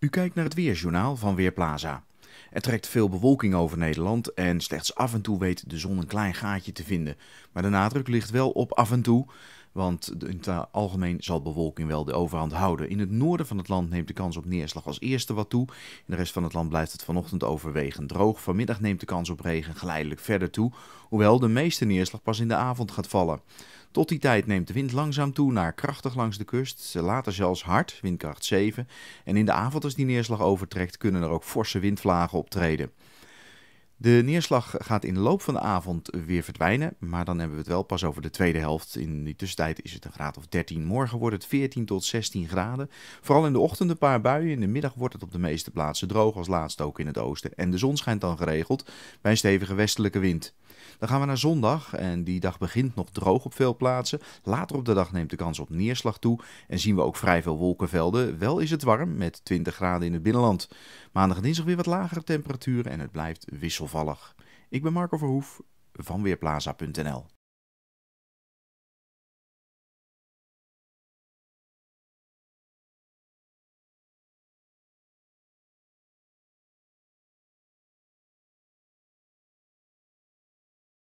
U kijkt naar het Weerjournaal van Weerplaza. Er trekt veel bewolking over Nederland en slechts af en toe weet de zon een klein gaatje te vinden. Maar de nadruk ligt wel op af en toe, want in het algemeen zal bewolking wel de overhand houden. In het noorden van het land neemt de kans op neerslag als eerste wat toe. In de rest van het land blijft het vanochtend overwegend droog. Vanmiddag neemt de kans op regen geleidelijk verder toe, hoewel de meeste neerslag pas in de avond gaat vallen. Tot die tijd neemt de wind langzaam toe naar krachtig langs de kust, later zelfs hard, windkracht 7. En in de avond als die neerslag overtrekt kunnen er ook forse windvlagen optreden. De neerslag gaat in de loop van de avond weer verdwijnen, maar dan hebben we het wel pas over de tweede helft. In die tussentijd is het een graad of 13. Morgen wordt het 14 tot 16 graden. Vooral in de ochtend een paar buien. In de middag wordt het op de meeste plaatsen droog, als laatst ook in het oosten. En de zon schijnt dan geregeld bij een stevige westelijke wind. Dan gaan we naar zondag en die dag begint nog droog op veel plaatsen. Later op de dag neemt de kans op neerslag toe en zien we ook vrij veel wolkenvelden. Wel is het warm met 20 graden in het binnenland. Maandag en dinsdag weer wat lagere temperaturen en het blijft wisselvallig. Ik ben Marco Verhoef van Weerplaza.nl